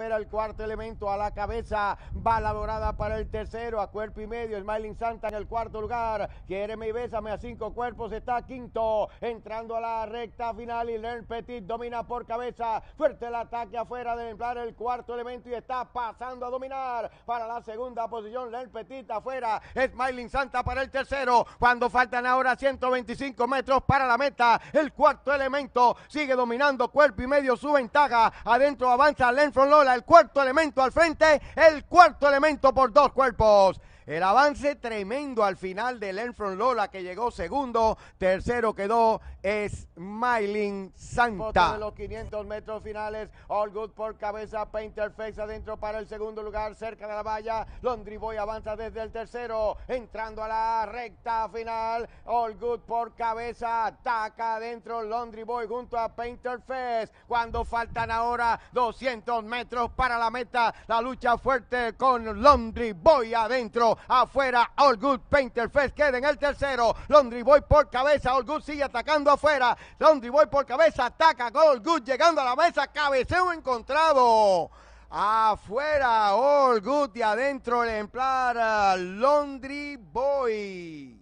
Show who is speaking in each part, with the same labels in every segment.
Speaker 1: Era el cuarto elemento a la cabeza, bala dorada para el tercero, a cuerpo y medio, Smiling Santa en el cuarto lugar, quiere y bésame a cinco cuerpos, está quinto, entrando a la recta final y Learn Petit domina por cabeza, fuerte el ataque afuera del emplar el cuarto elemento y está pasando a dominar para la segunda posición, Learn Petit afuera, Smiling Santa para el tercero, cuando faltan ahora 125 metros para la meta, el cuarto elemento sigue dominando cuerpo y medio su ventaja, adentro avanza Len From el cuarto elemento al frente, el cuarto elemento por dos cuerpos. El avance tremendo al final del Learn Lola que llegó segundo, tercero quedó Smiling Santa. Foto los 500 metros finales, All Good por cabeza, Painter Face adentro para el segundo lugar, cerca de la valla, Boy avanza desde el tercero, entrando a la recta final, All Good por cabeza, ataca adentro Boy junto a Painter Face, cuando faltan ahora 200 metros para la meta, la lucha fuerte con Boy adentro, afuera. All Good Painter Fest queda en el tercero. Laundry Boy por cabeza. All Good sigue atacando afuera. Laundry Boy por cabeza ataca. All Good llegando a la mesa. Cabeceo encontrado. Afuera, All Good y adentro el ejemplar eh, Laundry Boy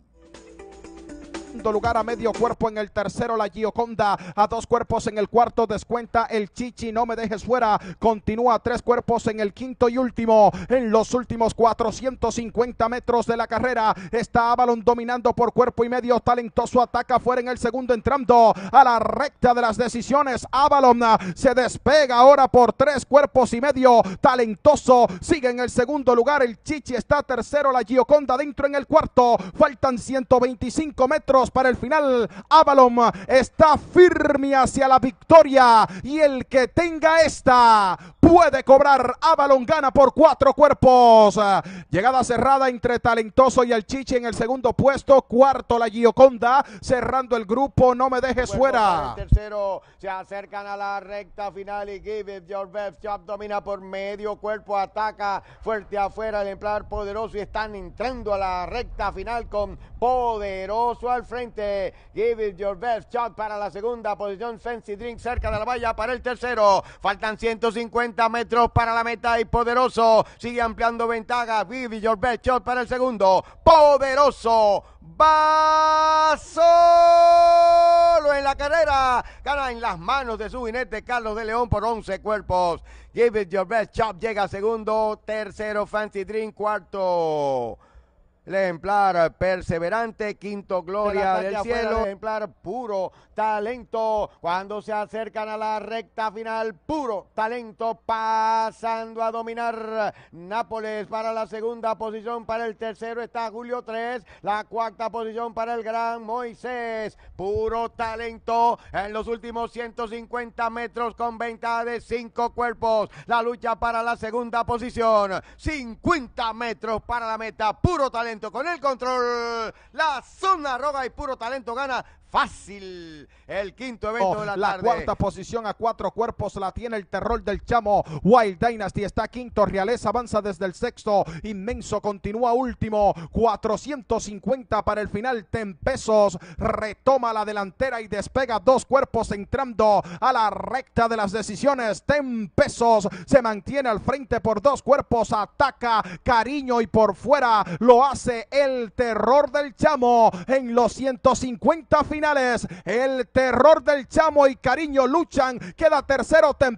Speaker 1: segundo lugar a medio cuerpo. En el tercero la
Speaker 2: Gioconda. A dos cuerpos en el cuarto descuenta el Chichi. No me dejes fuera. Continúa tres cuerpos en el quinto y último. En los últimos 450 metros de la carrera está Avalon dominando por cuerpo y medio. Talentoso ataca fuera en el segundo entrando a la recta de las decisiones. Avalon ah, se despega ahora por tres cuerpos y medio. Talentoso sigue en el segundo lugar. El Chichi está tercero. La Gioconda dentro en el cuarto. Faltan 125 metros para el final. Avalon está firme hacia la victoria y el que tenga esta puede cobrar. Avalon gana por cuatro cuerpos. Llegada cerrada entre Talentoso y el chiche en el segundo puesto. Cuarto la Gioconda cerrando el grupo. No me dejes fuera.
Speaker 1: tercero se acercan a la recta final y Give It Your Job domina por medio cuerpo. Ataca fuerte afuera el emplear poderoso y están entrando a la recta final con poderoso al frente frente. Give it your best shot para la segunda posición. Fancy Drink cerca de la valla para el tercero. Faltan 150 metros para la meta y Poderoso sigue ampliando ventaja. Give it your best shot para el segundo. Poderoso va solo en la carrera. Gana en las manos de su jinete Carlos de León por 11 cuerpos. Give it your best shot. Llega segundo. Tercero Fancy Drink. Cuarto el ejemplar perseverante, quinto gloria del cielo, ejemplar puro talento. Cuando se acercan a la recta final, puro talento pasando a dominar Nápoles para la segunda posición, para el tercero está Julio 3, la cuarta posición para el gran Moisés, puro talento en los últimos 150 metros con venta de cinco cuerpos. La lucha para la segunda posición, 50 metros para la meta, puro talento con el control, la zona roja y puro talento gana fácil. El quinto evento oh, de la, La cuarta
Speaker 2: posición a cuatro cuerpos la tiene el terror del chamo. Wild Dynasty está quinto. Reales avanza desde el sexto. Inmenso continúa último. 450 para el final. Ten pesos. Retoma la delantera y despega dos cuerpos entrando a la recta de las decisiones. Ten pesos. Se mantiene al frente por dos cuerpos. Ataca cariño y por fuera lo hace el terror del chamo en los 150 finales. El terror del chamo y cariño luchan. Queda tercero ten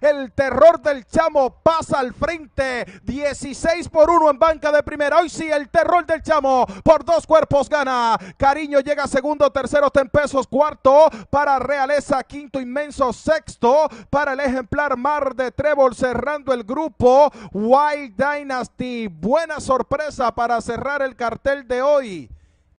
Speaker 2: El terror del chamo pasa al frente. 16 por 1 en banca de primera. Hoy sí, el terror del chamo por dos cuerpos gana. Cariño llega segundo, tercero ten pesos. Cuarto para Realeza. Quinto inmenso. Sexto para el ejemplar Mar de Trébol cerrando el grupo. Wild Dynasty. Buena sorpresa para cerrar el cartel de hoy.